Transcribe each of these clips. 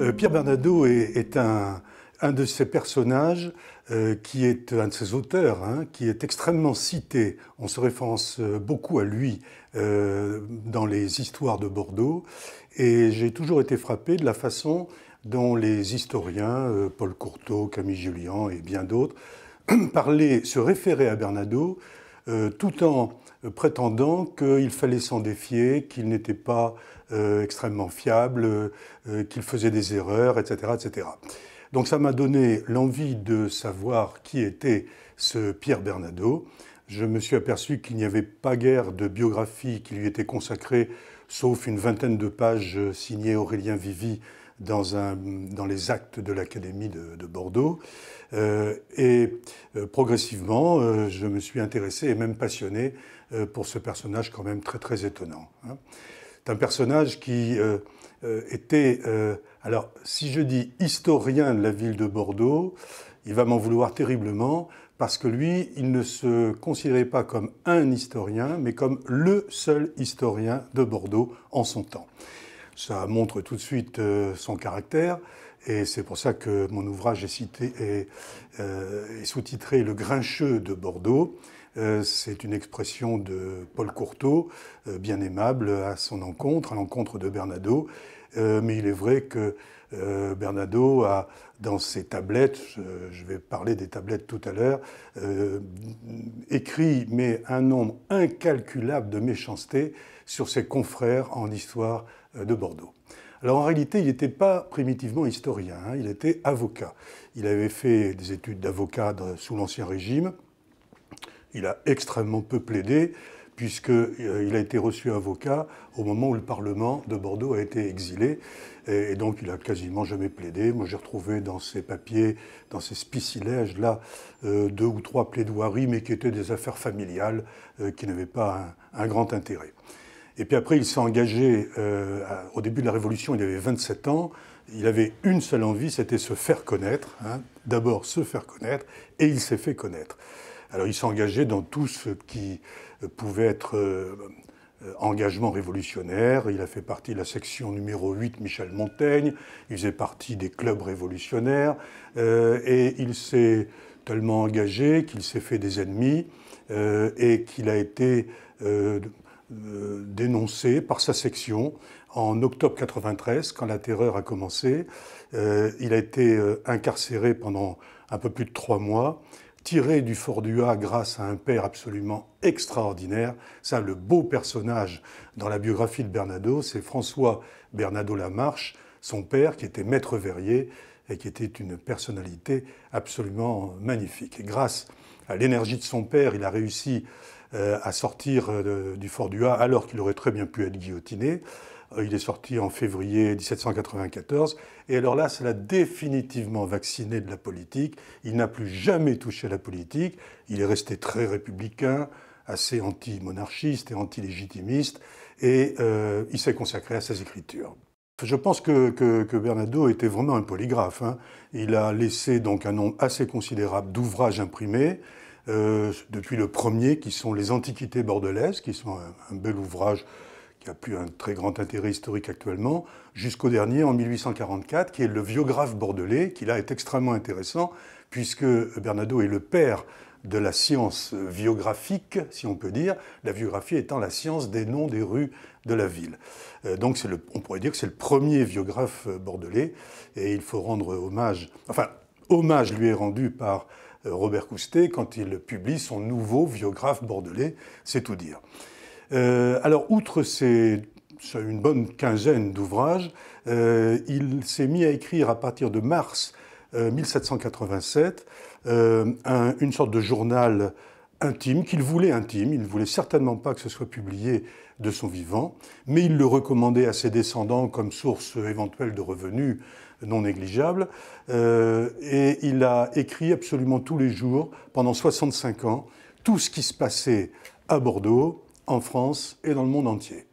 Euh, Pierre Bernadot est, un, de ces personnages euh, qui est un de ces auteurs, hein, qui est extrêmement cité. On se référence euh, beaucoup à lui dans les histoires de Bordeaux. Et j'ai toujours été frappé de la façon dont les historiens, Paul Courteau, Camille Julien et bien d'autres, parlaient, se référaient à Bernadot euh, tout en euh, prétendant qu'il fallait s'en défier, qu'il n'était pas euh, extrêmement fiable, qu'il faisait des erreurs, etc. etc. Donc ça m'a donné l'envie de savoir qui était ce Pierre Bernadot. Je me suis aperçu qu'il n'y avait pas guère de biographie qui lui était consacrée, sauf une vingtaine de pages signées Aurélien Vivi dans, les actes de l'Académie de, Bordeaux. Euh, et euh, progressivement, euh, je me suis intéressé et même passionné pour ce personnage quand même très très étonnant. Hein. C'est un personnage qui était, alors si je dis historien de la ville de Bordeaux, il va m'en vouloir terriblement parce que lui, il ne se considérait pas comme un historien, mais comme le seul historien de Bordeaux en son temps. Ça montre tout de suite euh, son caractère. Et c'est pour ça que mon ouvrage est, cité, et euh, sous-titré Le grincheux de Bordeaux. Euh, c'est une expression de Paul Courteau, bien aimable à son encontre, à l'encontre de Bernardo. mais il est vrai que Bernardo a, dans ses tablettes, je vais parler des tablettes tout à l'heure, écrit, mais un nombre incalculable de méchancetés sur ses confrères en histoire euh, de Bordeaux. Alors en réalité, il n'était pas primitivement historien, hein. il était avocat. Il avait fait des études d'avocat sous l'Ancien Régime. Il a extrêmement peu plaidé, puisqu'il euh, a été reçu avocat au moment où le Parlement de Bordeaux a été exilé. Et, donc, il a quasiment jamais plaidé. Moi, j'ai retrouvé dans ses papiers, dans ses spicilèges-là, euh, deux ou trois plaidoiries, mais qui étaient des affaires familiales, qui n'avaient pas un, grand intérêt. Et puis après, il s'est engagé, euh, au début de la Révolution, il avait 27 ans, il avait une seule envie, c'était se faire connaître. Hein. D'abord se faire connaître, et il s'est fait connaître. Alors il s'est engagé dans tout ce qui euh, pouvait être euh, engagement révolutionnaire. Il a fait partie de la section numéro 8 Michel Montaigne, il faisait partie des clubs révolutionnaires, et il s'est tellement engagé qu'il s'est fait des ennemis, et qu'il a été euh, dénoncé par sa section en octobre 93, quand la terreur a commencé. Euh, il a été euh, incarcéré pendant un peu plus de trois mois, tiré du Fort du grâce à un père absolument extraordinaire. Ça, le beau personnage dans la biographie de Bernardo, c'est François Bernardo Lamarche, son père, qui était maître verrier et qui était une personnalité absolument magnifique. Et grâce à l'énergie de son père, il a réussi euh, à sortir euh, du fort du Ha alors qu'il aurait très bien pu être guillotiné. Euh, il est sorti en février 1794. Et alors là, ça l'a définitivement vacciné de la politique. Il n'a plus jamais touché à la politique. Il est resté très républicain, assez anti-monarchiste et anti-légitimiste. Et il s'est consacré à ses écritures. Je pense que, que, Bernardo était vraiment un polygraphe. Hein. Il a laissé donc un nombre assez considérable d'ouvrages imprimés. Euh, depuis le premier, qui sont les Antiquités bordelaises, qui sont un, bel ouvrage qui a plus un très grand intérêt historique actuellement, jusqu'au dernier en 1844, qui est le Viographe bordelais, qui là est extrêmement intéressant, puisque Bernardo est le père de la science biographique, si on peut dire, la biographie étant la science des noms des rues de la ville. Euh, donc on pourrait dire que c'est le premier biographe bordelais, et il faut rendre hommage, enfin hommage lui est rendu par euh, Robert Coustet quand il publie son nouveau biographe bordelais, c'est tout dire. Euh, alors, outre une bonne quinzaine d'ouvrages, euh, il s'est mis à écrire à partir de mars 1787 une sorte de journal intime, qu'il voulait intime, il ne voulait certainement pas que ce soit publié de son vivant, mais il le recommandait à ses descendants comme source éventuelle de revenus non négligeables, euh, et il a écrit absolument tous les jours, pendant 65 ans, tout ce qui se passait à Bordeaux, en France et dans le monde entier.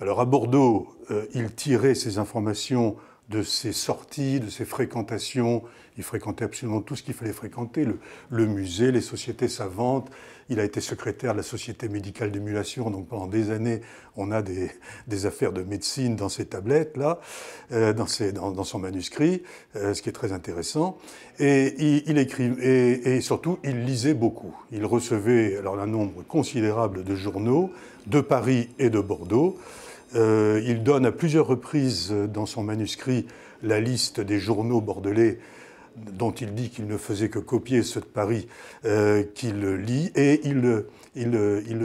Alors à Bordeaux, euh, il tirait ses informations de ses sorties, de ses fréquentations. Il fréquentait absolument tout ce qu'il fallait fréquenter, le, musée, les sociétés savantes. Il a été secrétaire de la Société médicale d'émulation, donc pendant des années, on a des, affaires de médecine dans ses tablettes-là, euh, dans, son manuscrit, euh, ce qui est très intéressant. Et il, écrit, et, et surtout, il lisait beaucoup. Il recevait alors un nombre considérable de journaux de Paris et de Bordeaux. Euh, il donne à plusieurs reprises euh, dans son manuscrit la liste des journaux bordelais dont il dit qu'il ne faisait que copier ceux de Paris euh, qu'il lit, et il,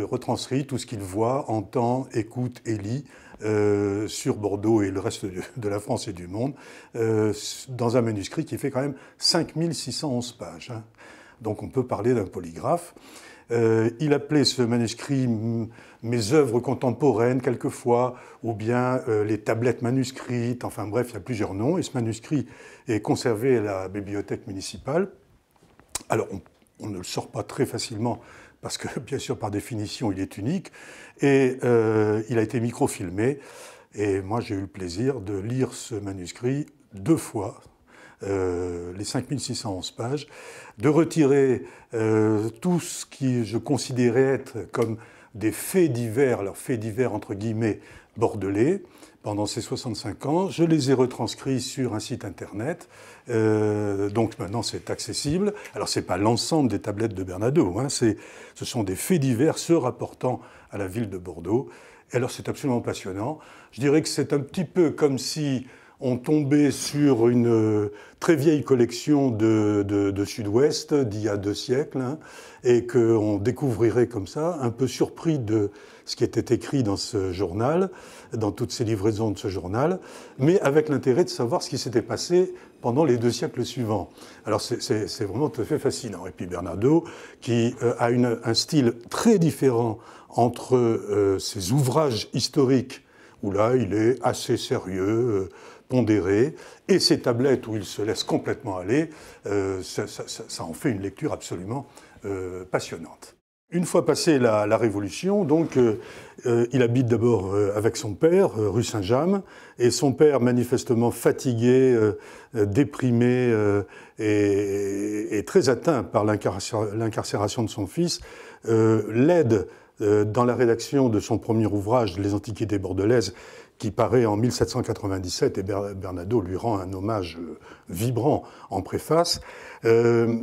retranscrit tout ce qu'il voit, entend, écoute et lit sur Bordeaux et le reste de la France et du monde, dans un manuscrit qui fait quand même 5611 pages. Hein. Donc on peut parler d'un polygraphe. Euh, il appelait ce manuscrit mes œuvres contemporaines quelquefois, ou bien euh, les tablettes manuscrites, enfin bref, il y a plusieurs noms, et ce manuscrit est conservé à la bibliothèque municipale. Alors on, ne le sort pas très facilement parce que bien sûr par définition il est unique, et euh, il a été microfilmé, et moi j'ai eu le plaisir de lire ce manuscrit deux fois, euh, les 5611 pages, de retirer euh, tout ce qui je considérais être comme des faits divers, leurs faits divers entre guillemets bordelais, pendant ces 65 ans. Je les ai retranscrits sur un site internet. Euh, donc maintenant, c'est accessible. Alors, ce n'est pas l'ensemble des tablettes de Bernardo. Hein, ce sont des faits divers se rapportant à la ville de Bordeaux. Et alors, c'est absolument passionnant. Je dirais que c'est un petit peu comme si ont tombé sur une euh, très vieille collection de, Sud-Ouest d'il y a deux siècles, hein, et qu'on découvrirait comme ça, un peu surpris de ce qui était écrit dans ce journal, dans toutes ces livraisons de ce journal, mais avec l'intérêt de savoir ce qui s'était passé pendant les deux siècles suivants. Alors c'est vraiment tout à fait fascinant. Et puis Bernardo, qui euh, a un style très différent entre euh, ses ouvrages historiques, où là il est assez sérieux, pondéré, et ces tablettes où il se laisse complètement aller, euh, ça, en fait une lecture absolument euh, passionnante. Une fois passée la, Révolution, donc, euh, il habite d'abord avec son père, rue Saint-James, et son père, manifestement fatigué, déprimé et, et, très atteint par l'incarcération de son fils, l'aide dans la rédaction de son premier ouvrage, Les Antiquités bordelaises, qui paraît en 1797, et Bernardo lui rend un hommage euh, vibrant en préface. Euh,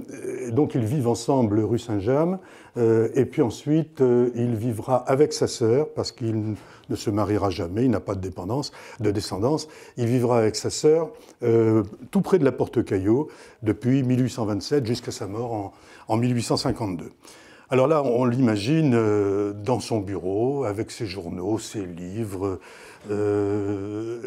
donc ils vivent ensemble rue saint james euh, et puis ensuite il vivra avec sa sœur, parce qu'il ne se mariera jamais, il n'a pas de dépendance, de descendance, il vivra avec sa sœur tout près de la Porte Caillot depuis 1827 jusqu'à sa mort en 1852. Alors là, on l'imagine dans son bureau, avec ses journaux, ses livres, euh,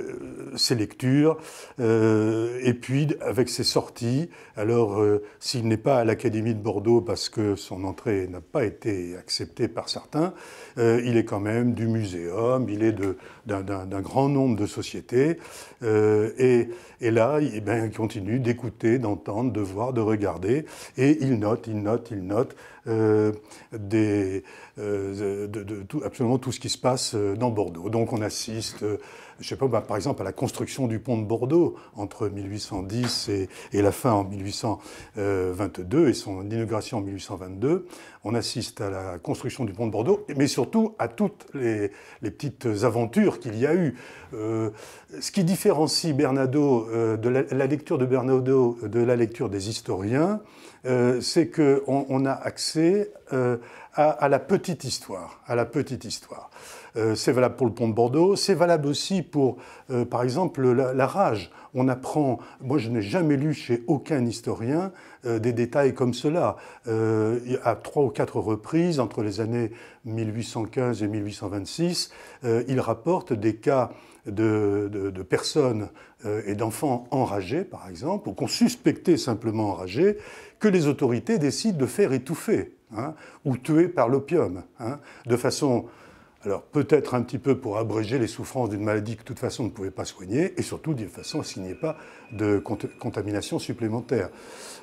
ses lectures, euh, et puis avec ses sorties. Alors, euh, s'il n'est pas à l'Académie de Bordeaux parce que son entrée n'a pas été acceptée par certains, il est quand même du muséum, il est d'un grand nombre de sociétés, et, et là, eh ben, il continue d'écouter, d'entendre, de voir, de regarder, et il note, il note, il note des euh, de, tout, absolument tout ce qui se passe euh, dans Bordeaux. Donc on assiste euh, je sais pas, bah, par exemple, à la construction du pont de Bordeaux entre 1810 et, la fin en 1822 euh, et son inauguration en 1822, on assiste à la construction du pont de Bordeaux, mais surtout à toutes les, petites aventures qu'il y a eu. Euh, ce qui différencie Bernardo euh, de la, lecture de Bernardo de la lecture des historiens, c'est qu'on on a accès à, à, la petite histoire, à la petite histoire. Euh, c'est valable pour le pont de Bordeaux, c'est valable aussi pour, euh, par exemple, la, rage. On apprend, moi je n'ai jamais lu chez aucun historien euh, des détails comme cela. à trois ou quatre reprises, entre les années 1815 et 1826, il rapporte des cas de, personnes et d'enfants enragés, par exemple, ou qu'on suspectait simplement enragés, que les autorités décident de faire étouffer hein, ou tuer par l'opium, hein, de façon alors peut-être un petit peu pour abréger les souffrances d'une maladie que de toute façon on ne pouvait pas soigner et surtout d'une façon s'il n'y ait pas de contamination supplémentaire.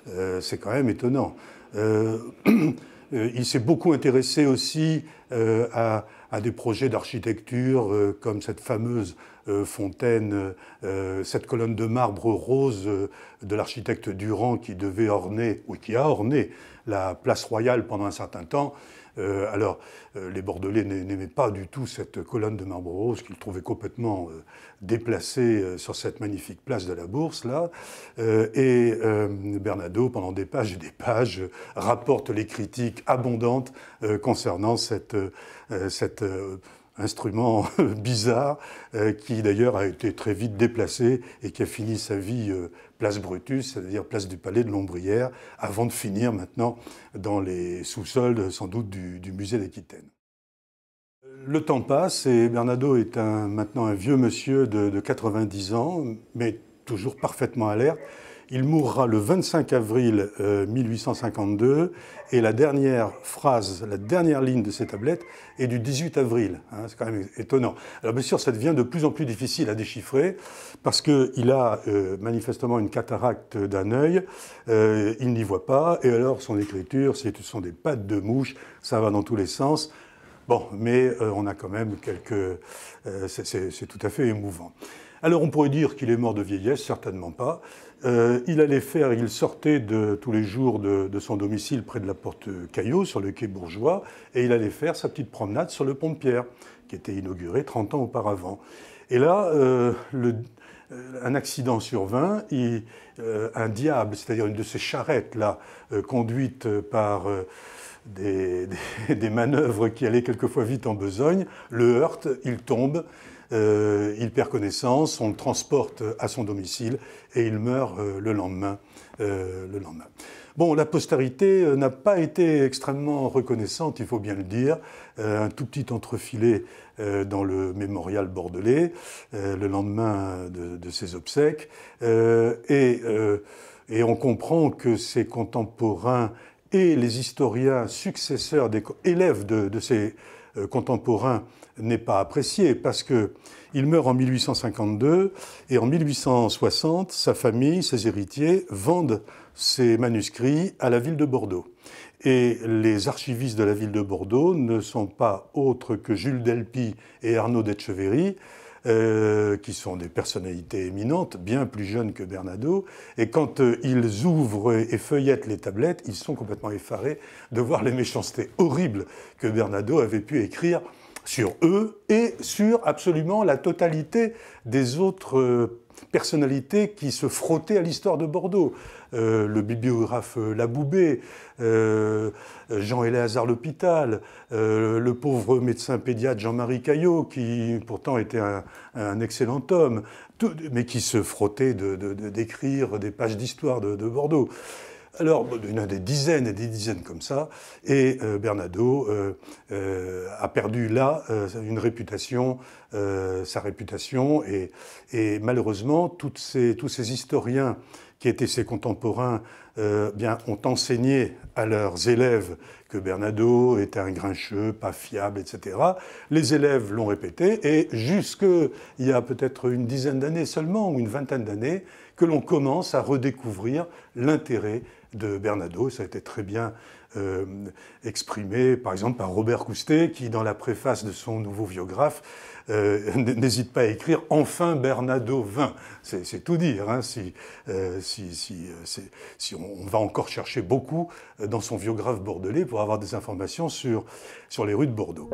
Euh, c'est quand même étonnant. Euh, euh, il s'est beaucoup intéressé aussi à, des projets d'architecture comme cette fameuse fontaine, cette colonne de marbre rose de l'architecte Durand qui devait orner, ou qui a orné la place royale pendant un certain temps. Euh, alors, euh, les Bordelais n'aimaient pas du tout cette colonne de marbre rose qu'ils trouvaient complètement euh, déplacée sur cette magnifique place de la Bourse, là. et Bernadot, pendant des pages et des pages, rapporte les critiques abondantes concernant cet instrument bizarre qui d'ailleurs a été très vite déplacé et qui a fini sa vie place Brutus, c'est-à-dire place du Palais de l'Ombrière, avant de finir maintenant dans les sous-sols sans doute du, musée d'Aquitaine. Le temps passe et Bernardo est maintenant un vieux monsieur de, de 90 ans, mais toujours parfaitement alerte. Il mourra le 25 avril 1852 euh, et la dernière phrase, la dernière ligne de ses tablettes est du 18 avril. Hein. c'est quand même étonnant. Alors bien sûr, ça devient de plus en plus difficile à déchiffrer parce qu'il a euh, manifestement une cataracte d'un œil, euh, il n'y voit pas, et alors son écriture, ce sont des pattes de mouche, ça va dans tous les sens. Bon, mais on a quand même quelques... c'est tout à fait émouvant. Alors on pourrait dire qu'il est mort de vieillesse, certainement pas. Euh, il allait faire, il sortait tous les jours de, son domicile près de la porte Caillot, sur le quai bourgeois, et il allait faire sa petite promenade sur le pont de Pierre, qui était inauguré 30 ans auparavant. Et là, euh, euh, un accident survint, et, un diable, c'est-à-dire une de ces charrettes-là, conduite par... Des, des, manœuvres qui allaient quelquefois vite en besogne, le heurte, il tombe, euh, il perd connaissance, on le transporte euh, à son domicile et il meurt euh, le, lendemain, le lendemain. Bon, la postérité n'a pas été extrêmement reconnaissante, il faut bien le dire. un tout petit entrefilet dans le mémorial bordelais le lendemain de, ses obsèques. Et, on comprend que ses contemporains et les historiens successeurs, des élèves de, de ces euh, contemporain n'est pas apprécié parce que il meurt en 1852 et en 1860, sa famille, ses héritiers vendent ses manuscrits à la ville de Bordeaux. Et les archivistes de la ville de Bordeaux ne sont pas autres que Jules Delpy et Arnaud d'Etcheverry, euh, qui sont des personnalités éminentes, bien plus jeunes que Bernardo. Et quand euh, ils ouvrent et feuillettent les tablettes, ils sont complètement effarés de voir les méchancetés horribles que Bernardo avait pu écrire sur eux et sur absolument la totalité des autres euh, personnalités qui se frottaient à l'histoire de Bordeaux. Euh, le bibliographe Laboubé, euh, Jean-Éléazar L'Hôpital, euh, le pauvre médecin pédiatre Jean-Marie Caillot, qui pourtant était un, excellent homme, mais qui se frottait d'écrire de, des pages d'histoire de Bordeaux. Alors, il y en a des dizaines et des dizaines comme ça, et euh, Bernardo euh, euh, a perdu là une réputation, sa réputation, et, malheureusement, toutes ces, tous ces historiens qui étaient ses contemporains, bien, ont enseigné à leurs élèves que Bernardo était un grincheux, pas fiable, etc. Les élèves l'ont répété, et jusque il y a peut-être une dizaine d'années seulement, ou une vingtaine d'années, que l'on commence à redécouvrir l'intérêt de Bernardo. Ça a été très bien euh, exprimé, par exemple, par Robert Coustet, qui, dans la préface de son nouveau biographe, euh, n'hésite pas à écrire Enfin Bernardo vint. C'est tout dire, hein, si, euh, on, va encore chercher beaucoup dans son biographe bordelais pour avoir des informations sur les rues de Bordeaux.